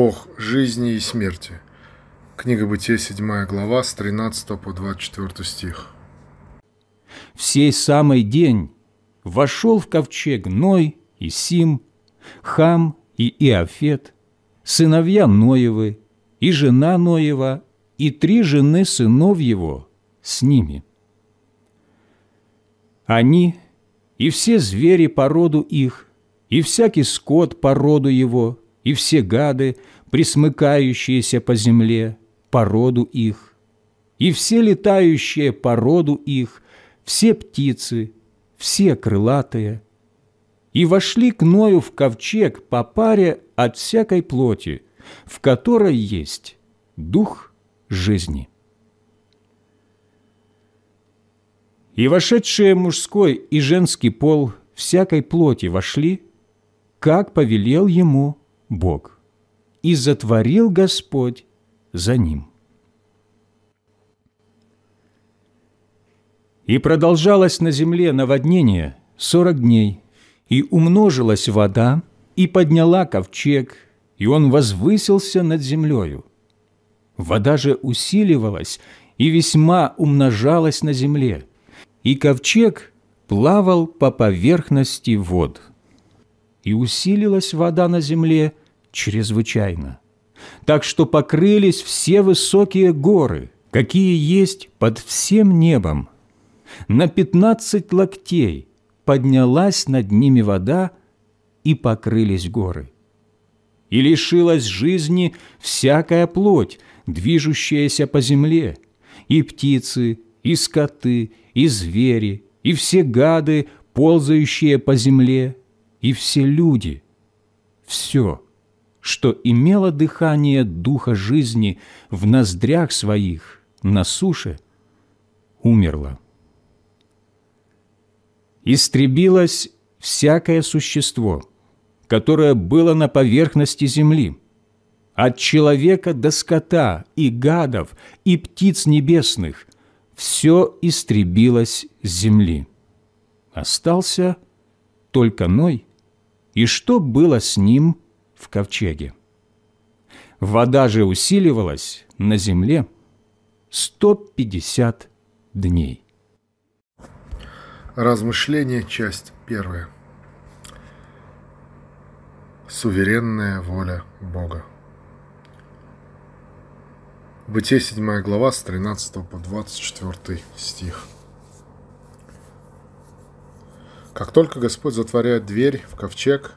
Бог жизни и смерти. Книга Бытия, 7 глава, с 13 по 24 стих. В сей самый день вошел в ковчег Ной и Сим, Хам и Иофет, сыновья Ноевы, и жена Ноева, и три жены сынов его с ними. Они и все звери по роду их, и всякий скот по роду его – и все гады, присмыкающиеся по земле, по роду их, и все летающие по роду их, все птицы, все крылатые. И вошли к Ною в ковчег по паре от всякой плоти, в которой есть дух жизни. И вошедшие мужской и женский пол всякой плоти вошли, как повелел ему Бог, и затворил Господь за ним. И продолжалось на земле наводнение сорок дней, и умножилась вода, и подняла ковчег, и он возвысился над землею. Вода же усиливалась и весьма умножалась на земле, и ковчег плавал по поверхности вод и усилилась вода на земле чрезвычайно. Так что покрылись все высокие горы, какие есть под всем небом. На пятнадцать локтей поднялась над ними вода, и покрылись горы. И лишилась жизни всякая плоть, движущаяся по земле, и птицы, и скоты, и звери, и все гады, ползающие по земле, и все люди, все, что имело дыхание духа жизни в ноздрях своих на суше, умерло. Истребилось всякое существо, которое было на поверхности земли, от человека до скота и гадов и птиц небесных, все истребилось с земли. Остался только Ной – и что было с ним в ковчеге. Вода же усиливалась на земле 150 дней. Размышление, часть первая. Суверенная воля Бога. Бытие 7 глава с 13 по 24 стих. Как только Господь затворяет дверь в ковчег,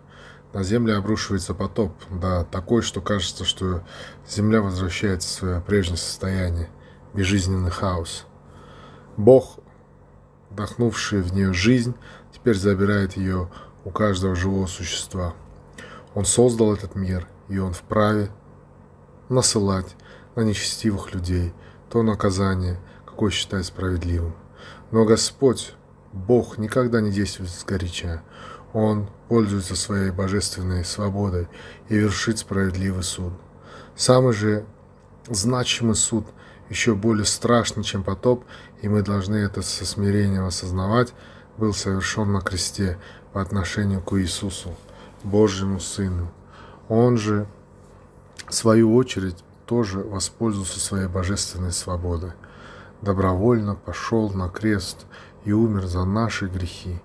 на землю обрушивается потоп, да, такой, что кажется, что земля возвращается в свое прежнее состояние, безжизненный хаос. Бог, вдохнувший в нее жизнь, теперь забирает ее у каждого живого существа. Он создал этот мир, и он вправе насылать на нечестивых людей то наказание, какое считает справедливым. Но Господь Бог никогда не действует сгоряча. Он пользуется своей божественной свободой и вершит справедливый суд. Самый же значимый суд еще более страшный, чем потоп, и мы должны это со смирением осознавать, был совершен на кресте по отношению к Иисусу, Божьему Сыну. Он же, в свою очередь, тоже воспользовался своей божественной свободой. Добровольно пошел на крест – и умер за наши грехи.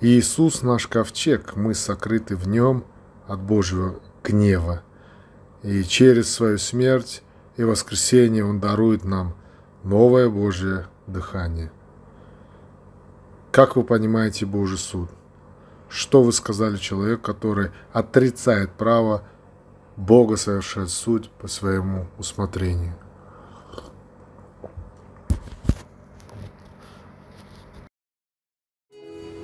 И Иисус наш ковчег, мы сокрыты в нем от Божьего гнева. И через свою смерть и воскресение Он дарует нам новое Божье дыхание. Как вы понимаете Божий суд? Что вы сказали человеку, который отрицает право Бога совершать суд по своему усмотрению?